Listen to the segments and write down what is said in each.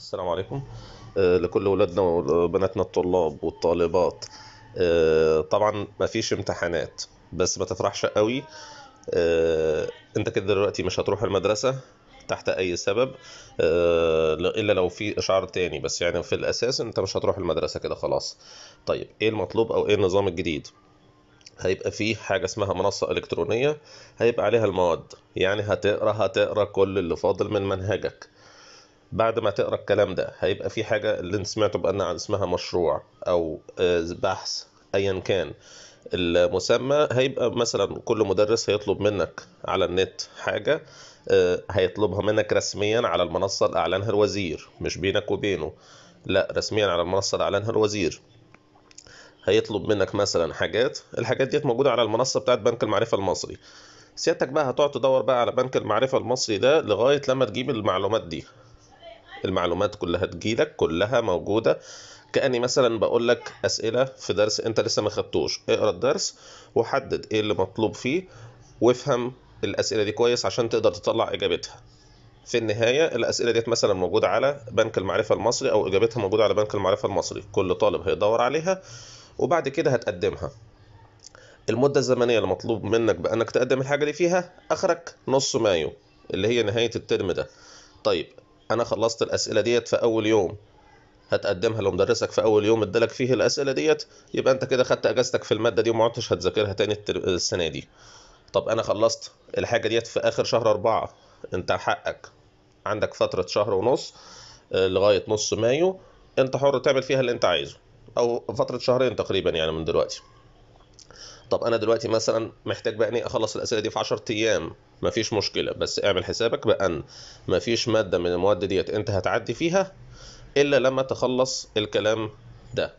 السلام عليكم آه، لكل اولادنا وبناتنا الطلاب والطالبات آه، طبعا ما فيش امتحانات بس ما تفرحش قوي آه، انت كده دلوقتي مش هتروح المدرسه تحت اي سبب الا لو في اشعار تاني بس يعني في الاساس انت مش هتروح المدرسه كده خلاص طيب ايه المطلوب او ايه النظام الجديد هيبقى فيه حاجة اسمها منصة إلكترونية هيبقى عليها المواد يعني هتقرأ هتقرأ كل اللي فاضل من منهجك بعد ما تقرا الكلام ده هيبقى في حاجه اللي انت سمعته بان اسمها مشروع او آه، بحث ايا كان المسمى هيبقى مثلا كل مدرس هيطلب منك على النت حاجه آه، هيطلبها منك رسميا على المنصه اللي اعلنها الوزير مش بينك وبينه لا رسميا على المنصه اللي اعلنها الوزير هيطلب منك مثلا حاجات الحاجات ديت موجوده على المنصه بتاعت بنك المعرفه المصري سيادتك بقى هتقعد تدور بقى على بنك المعرفه المصري ده لغايه لما تجيب المعلومات دي المعلومات كلها تجيلك كلها موجوده كاني مثلا بقول لك اسئله في درس انت لسه ما خدتوش اقرا الدرس وحدد ايه اللي مطلوب فيه وافهم الاسئله دي كويس عشان تقدر تطلع اجابتها في النهاية الأسئلة ديت مثلا موجودة على بنك المعرفة المصري أو إجابتها موجودة على بنك المعرفة المصري كل طالب هيدور عليها وبعد كده هتقدمها المدة الزمنية المطلوب منك بأنك تقدم الحاجة دي فيها آخرك نص مايو اللي هي نهاية الترم ده طيب انا خلصت الاسئله ديت في اول يوم هتقدمها لمدرسك في اول يوم ادالك فيه الاسئله ديت يبقى انت كده خدت اجازتك في الماده دي وما عدتش هتذاكرها تاني السنه دي طب انا خلصت الحاجه ديت في اخر شهر أربعة انت حقك عندك فتره شهر ونص آه، لغايه نص مايو انت حر تعمل فيها اللي انت عايزه او فتره شهرين تقريبا يعني من دلوقتي طب انا دلوقتي مثلا محتاج بقى اني اخلص الاسئله دي في 10 ايام مفيش مشكله بس اعمل حسابك بان مفيش ماده من المواد ديت انت هتعدي فيها الا لما تخلص الكلام ده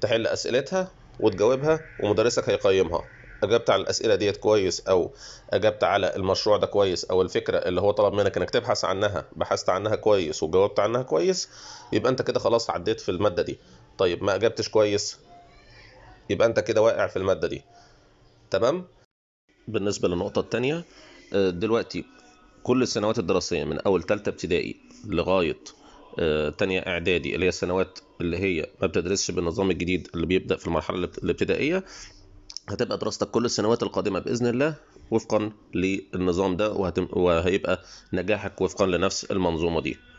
تحل اسئلتها وتجاوبها ومدرسك هيقيمها اجبت على الاسئله ديت كويس او اجبت على المشروع ده كويس او الفكره اللي هو طلب منك انك تبحث عنها بحثت عنها كويس وجاوبت عنها كويس يبقى انت كده خلاص عديت في الماده دي طيب ما اجبتش كويس يبقى انت كده واقع في الماده دي تمام بالنسبه للنقطه الثانيه آه، دلوقتي كل السنوات الدراسيه من اول ثالثه ابتدائي لغايه آه، تانية اعدادي اللي هي السنوات اللي هي ما بتدرسش بالنظام الجديد اللي بيبدا في المرحله الابتدائيه هتبقى دراستك كل السنوات القادمه باذن الله وفقا للنظام ده وهيبقى نجاحك وفقا لنفس المنظومه دي